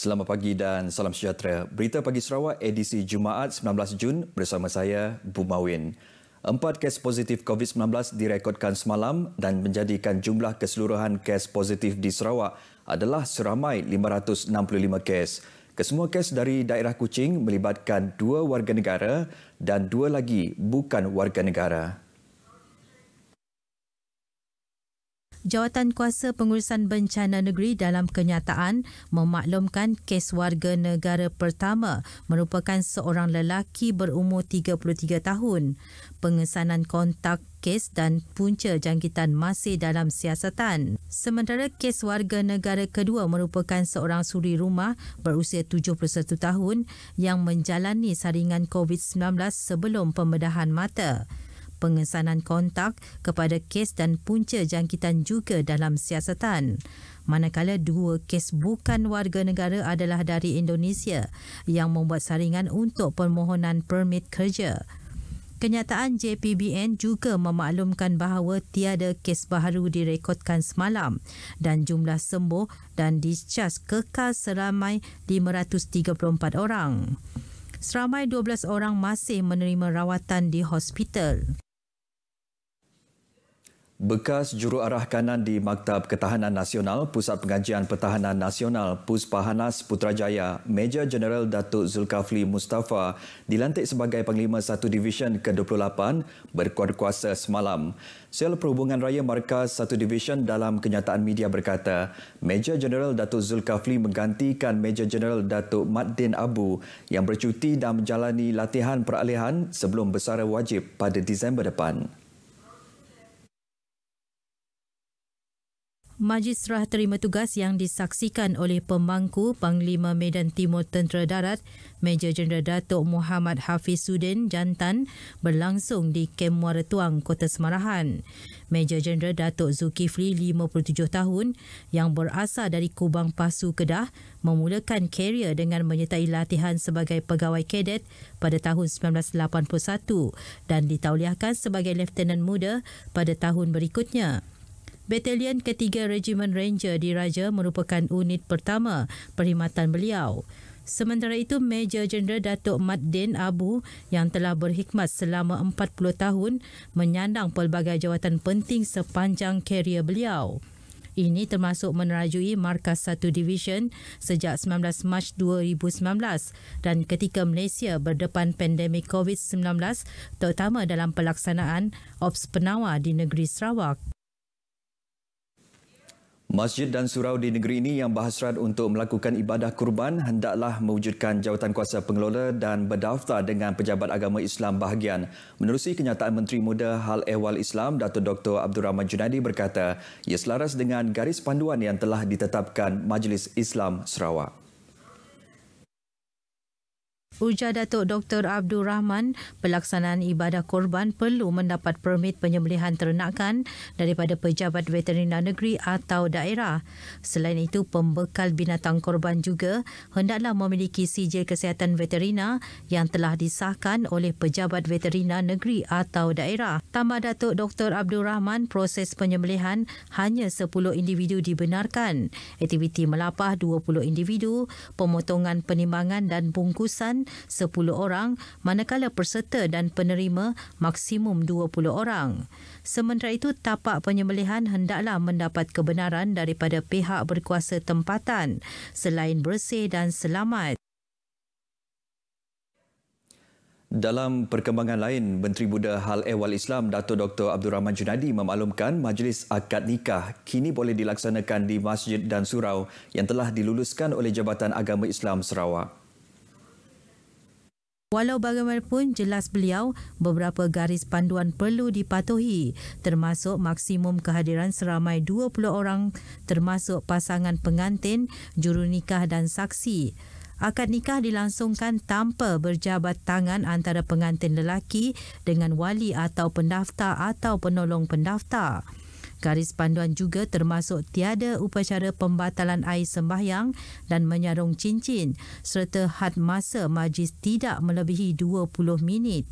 Selamat pagi dan salam sejahtera. Berita Pagi Sarawak edisi Jumaat 19 Jun bersama saya, Bumawin. Empat kes positif COVID-19 direkodkan semalam dan menjadikan jumlah keseluruhan kes positif di Sarawak adalah seramai 565 kes. Kesemua kes dari daerah Kuching melibatkan dua warga negara dan dua lagi bukan warga negara. Jawatan Kuasa Pengurusan Bencana Negeri dalam kenyataan memaklumkan kes warga negara pertama merupakan seorang lelaki berumur 33 tahun. Pengesanan kontak kes dan punca jangkitan masih dalam siasatan. Sementara kes warga negara kedua merupakan seorang suri rumah berusia 71 tahun yang menjalani saringan COVID-19 sebelum pembedahan mata pengesanan kontak kepada kes dan punca jangkitan juga dalam siasatan. Manakala dua kes bukan warga negara adalah dari Indonesia yang membuat saringan untuk permohonan permit kerja. Kenyataan JPBN juga memaklumkan bahawa tiada kes baru direkodkan semalam dan jumlah sembuh dan discharge kekal seramai 534 orang. Seramai 12 orang masih menerima rawatan di hospital. Bekas juru arah kanan di Maktab Ketahanan Nasional, Pusat Pengajian Pertahanan Nasional, Puspahanas Putrajaya, Major General Datuk Zulkafli Mustafa dilantik sebagai Panglima 1 Division ke-28 berkuat kuasa semalam. Sel Perhubungan Raya Markas 1 Division dalam kenyataan media berkata, Major General Datuk Zulkafli menggantikan Major General Datuk Maddin Abu yang bercuti dan menjalani latihan peralihan sebelum bersara wajib pada Disember depan. majlis serah terima tugas yang disaksikan oleh pemangku Panglima Medan Timur Tentera Darat, Major Jeneral Datuk Muhammad Hafiz Sudin Jantan berlangsung di Kem Muara Tuang, Kota Semarahan. Major Jeneral Datuk Zulkifli, 57 tahun, yang berasal dari Kubang Pasu, Kedah, memulakan karier dengan menyertai latihan sebagai pegawai kadet pada tahun 1981 dan ditauliahkan sebagai Leftenan Muda pada tahun berikutnya. Batalion ketiga Regimen Ranger di Raja merupakan unit pertama perkhidmatan beliau. Sementara itu, Major Jenderal Datuk Mat Maddin Abu yang telah berhikmat selama 40 tahun menyandang pelbagai jawatan penting sepanjang karier beliau. Ini termasuk menerajui Markas satu Division sejak 19 Mac 2019 dan ketika Malaysia berdepan pandemik COVID-19 terutama dalam pelaksanaan Ops Penawar di negeri Sarawak. Masjid dan surau di negeri ini yang berhasrat untuk melakukan ibadah kurban hendaklah mewujudkan jawatan kuasa pengelola dan berdaftar dengan Pejabat Agama Islam bahagian. Menerusi kenyataan Menteri Muda Hal Ehwal Islam, Datuk Dr. Abdul Rahman Junadi berkata, ia selaras dengan garis panduan yang telah ditetapkan Majlis Islam Sarawak. Ujar Datuk Dr. Abdul Rahman, pelaksanaan ibadah korban perlu mendapat permit penyembelihan ternakan daripada Pejabat Veterina Negeri atau daerah. Selain itu, pembekal binatang korban juga hendaklah memiliki sijil kesihatan veterina yang telah disahkan oleh Pejabat Veterina Negeri atau daerah. Tambah Datuk Dr. Abdul Rahman, proses penyembelihan hanya 10 individu dibenarkan. Aktiviti melapah 20 individu, pemotongan penimbangan dan bungkusan 10 orang manakala peserta dan penerima maksimum 20 orang. Sementara itu, tapak penyembelihan hendaklah mendapat kebenaran daripada pihak berkuasa tempatan selain bersih dan selamat. Dalam perkembangan lain, Menteri Buddha Hal Ehwal Islam Dato Dr Abdul Rahman Junadi memaklumkan majlis akad nikah kini boleh dilaksanakan di masjid dan surau yang telah diluluskan oleh Jabatan Agama Islam Sarawak. Walau bagaimanapun jelas beliau beberapa garis panduan perlu dipatuhi termasuk maksimum kehadiran seramai 20 orang termasuk pasangan pengantin, jurunikah dan saksi. Akad nikah dilangsungkan tanpa berjabat tangan antara pengantin lelaki dengan wali atau pendaftar atau penolong pendaftar. Garis panduan juga termasuk tiada upacara pembatalan air sembahyang dan menyarung cincin serta had masa majlis tidak melebihi 20 minit.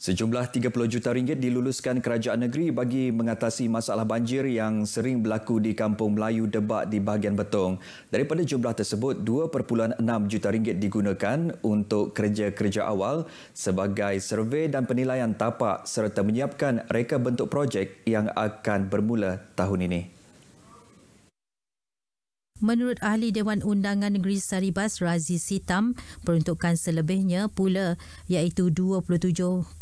Sejumlah 30 juta ringgit diluluskan kerajaan negeri bagi mengatasi masalah banjir yang sering berlaku di Kampung Melayu Debak di bahagian Betong. Daripada jumlah tersebut, 2.6 juta ringgit digunakan untuk kerja-kerja awal sebagai survei dan penilaian tapak serta menyiapkan reka bentuk projek yang akan bermula tahun ini. Menurut ahli Dewan Undangan Negeri Sari Bas Razi Sitam, peruntukan selebihnya pula iaitu 27.4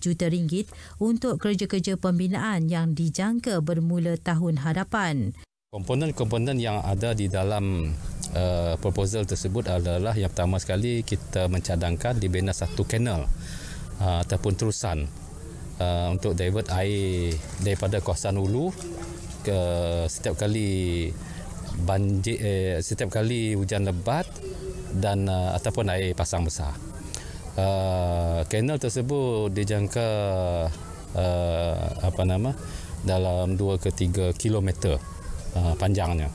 juta ringgit untuk kerja-kerja pembinaan yang dijangka bermula tahun hadapan. Komponen-komponen yang ada di dalam uh, proposal tersebut adalah yang pertama sekali kita mencadangkan dibina satu kanal uh, ataupun terusan uh, untuk divert air daripada kawasan hulu ke setiap kali banjir eh, setiap kali hujan lebat dan uh, ataupun air pasang besar. Eh, kanal tersebut dijangka uh, apa nama dalam 2 ke 3 kilometer uh, panjangnya.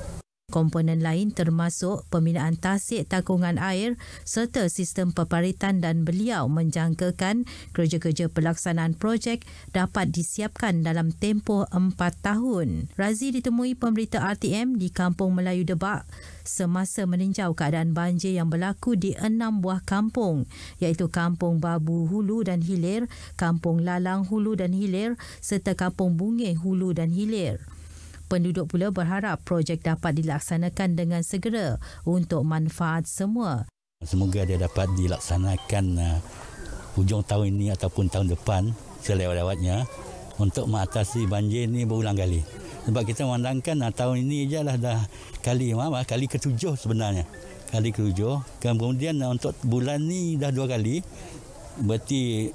Komponen lain termasuk pembinaan tasik takungan air serta sistem peparitan dan beliau menjangkakan kerja-kerja pelaksanaan projek dapat disiapkan dalam tempoh empat tahun. Razi ditemui pemberita RTM di Kampung Melayu Debak semasa meninjau keadaan banjir yang berlaku di enam buah kampung iaitu Kampung Babu Hulu dan Hilir, Kampung Lalang Hulu dan Hilir serta Kampung Bungih Hulu dan Hilir penduduk pula berharap projek dapat dilaksanakan dengan segera untuk manfaat semua. Semoga dia dapat dilaksanakan uh, hujung tahun ini ataupun tahun depan selewat-lewatnya untuk mengatasi banjir ini berulang kali. Sebab kita memandangkan uh, tahun ini je lah dah kali, maaf, uh, kali ketujuh sebenarnya. Kali ketujuh. Kemudian uh, untuk bulan ni dah dua kali. Berarti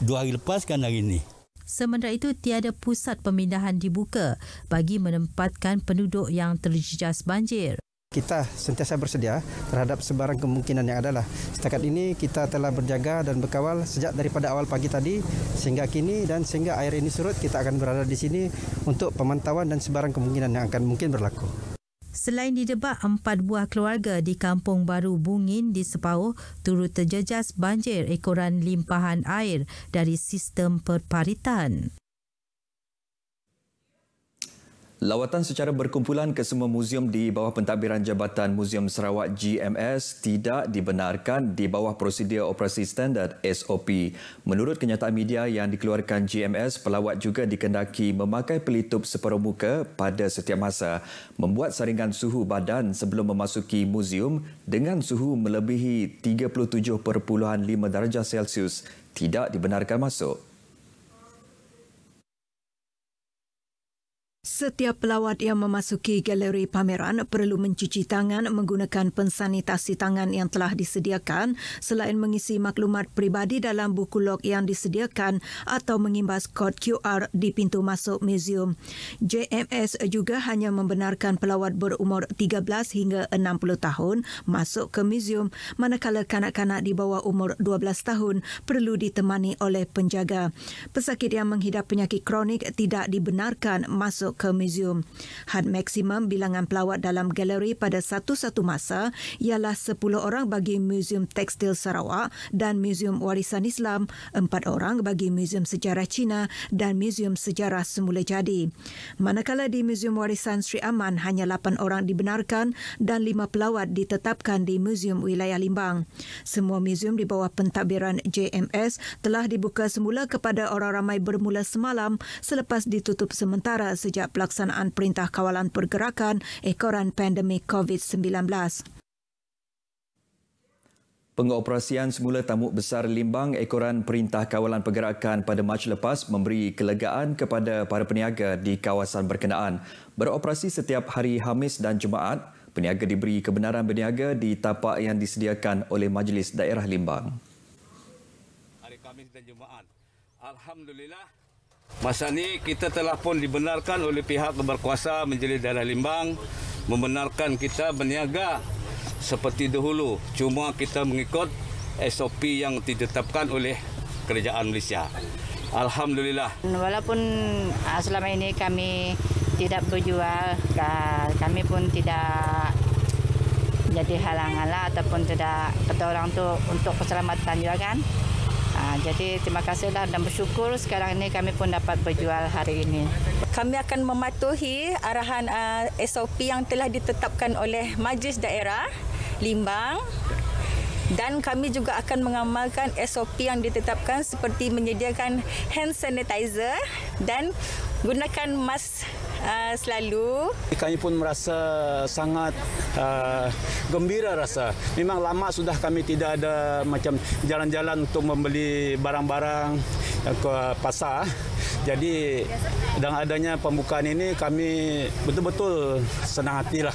dua hari lepas kan hari ini. Sementara itu, tiada pusat pemindahan dibuka bagi menempatkan penduduk yang terjejas banjir. Kita sentiasa bersedia terhadap sebarang kemungkinan yang adalah. Setakat ini kita telah berjaga dan berkawal sejak daripada awal pagi tadi sehingga kini dan sehingga air ini surut kita akan berada di sini untuk pemantauan dan sebarang kemungkinan yang akan mungkin berlaku. Selain didebak empat buah keluarga di Kampung Baru Bungin di Sepauh turut terjejas banjir ekoran limpahan air dari sistem perparitan. Lawatan secara berkumpulan ke semua muzium di bawah pentadbiran Jabatan Muzium Sarawak GMS tidak dibenarkan di bawah prosedur operasi standard SOP. Menurut kenyataan media yang dikeluarkan GMS, pelawat juga dikendaki memakai pelitup separuh muka pada setiap masa, membuat saringan suhu badan sebelum memasuki muzium dengan suhu melebihi 37.5 darjah Celsius tidak dibenarkan masuk. Setiap pelawat yang memasuki galeri pameran perlu mencuci tangan menggunakan pensanitasi tangan yang telah disediakan selain mengisi maklumat peribadi dalam buku log yang disediakan atau mengimbas kod QR di pintu masuk museum. JMS juga hanya membenarkan pelawat berumur 13 hingga 60 tahun masuk ke museum manakala kanak-kanak di bawah umur 12 tahun perlu ditemani oleh penjaga. Pesakit yang menghidap penyakit kronik tidak dibenarkan masuk ke ke muzium. Had maksimum bilangan pelawat dalam galeri pada satu-satu masa ialah 10 orang bagi Museum Tekstil Sarawak dan Museum Warisan Islam, 4 orang bagi Museum Sejarah Cina dan Museum Sejarah Semula Jadi. Manakala di Museum Warisan Sri Aman hanya 8 orang dibenarkan dan 5 pelawat ditetapkan di Museum Wilayah Limbang. Semua muzium di bawah pentadbiran JMS telah dibuka semula kepada orang ramai bermula semalam selepas ditutup sementara sejak pelaksanaan Perintah Kawalan Pergerakan ekoran pandemik COVID-19. Pengoperasian semula tamuk besar Limbang ekoran Perintah Kawalan Pergerakan pada Mac lepas memberi kelegaan kepada para peniaga di kawasan berkenaan. Beroperasi setiap hari Hamis dan Jumaat, peniaga diberi kebenaran berniaga di tapak yang disediakan oleh Majlis Daerah Limbang. Hari Kamis dan Jumaat. Alhamdulillah. Masa ini kita telah pun dibenarkan oleh pihak berkuasa menjadi daerah limbang membenarkan kita berniaga seperti dahulu. Cuma kita mengikut SOP yang ditetapkan oleh kerajaan Malaysia. Alhamdulillah. Walaupun ah, selama ini kami tidak berjual, ah, kami pun tidak jadi halangan lah ataupun tidak kata orang tu untuk keselamatan juga kan jadi terima kasihlah dan bersyukur sekarang ini kami pun dapat berjual hari ini. Kami akan mematuhi arahan uh, eh, SOP yang telah ditetapkan oleh Majlis Daerah Limbang dan kami juga akan mengamalkan SOP yang ditetapkan seperti menyediakan hand sanitizer dan gunakan mask Ah, selalu. Kami pun merasa sangat uh, gembira rasa. Memang lama sudah kami tidak ada macam jalan-jalan untuk membeli barang-barang ah, ke pasar. Jadi dengan adanya pembukaan ini kami betul-betul senang hatilah.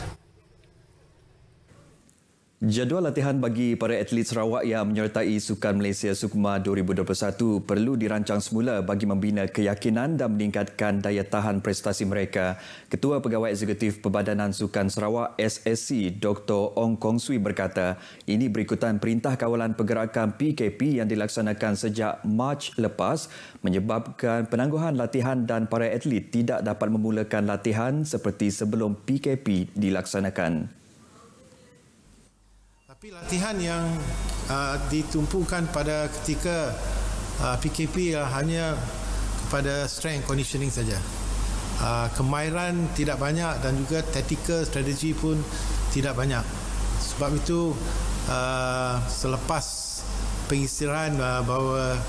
Jadual latihan bagi para atlet Sarawak yang menyertai Sukan Malaysia Sukma 2021 perlu dirancang semula bagi membina keyakinan dan meningkatkan daya tahan prestasi mereka. Ketua Pegawai Eksekutif Perbadanan Sukan Sarawak SSC Dr. Ong Kong Sui berkata, ini berikutan Perintah Kawalan Pergerakan PKP yang dilaksanakan sejak Mac lepas menyebabkan penangguhan latihan dan para atlet tidak dapat memulakan latihan seperti sebelum PKP dilaksanakan. Tapi latihan yang uh, ditumpukan pada ketika uh, PKP uh, lah, hanya kepada strength conditioning saja. Uh, kemahiran tidak banyak dan juga tactical strategy pun tidak banyak. Sebab itu uh, selepas pengisiran uh, bahawa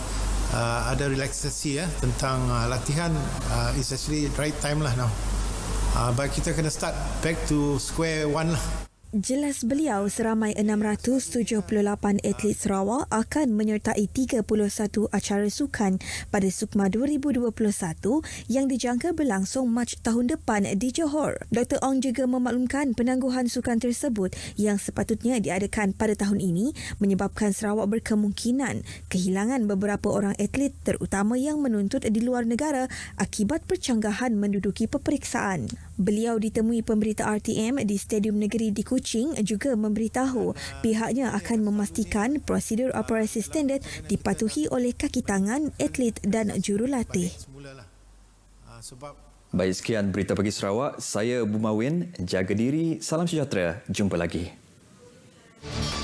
uh, ada relaksasi ya tentang uh, latihan uh, is actually right time lah now. Uh, but kita kena start back to square one lah. Jelas beliau seramai 678 atlet Sarawak akan menyertai 31 acara sukan pada Sukma 2021 yang dijangka berlangsung Mac tahun depan di Johor. Dr. Ong juga memaklumkan penangguhan sukan tersebut yang sepatutnya diadakan pada tahun ini menyebabkan Sarawak berkemungkinan kehilangan beberapa orang atlet terutama yang menuntut di luar negara akibat percanggahan menduduki peperiksaan. Beliau ditemui pemberita RTM di Stadium Negeri di Kuching juga memberitahu pihaknya akan memastikan prosedur operasi standard dipatuhi oleh kaki tangan, atlet dan jurulatih. Baik, sekian berita pagi Sarawak. Saya Bumawin, jaga diri, salam sejahtera. Jumpa lagi. We'll be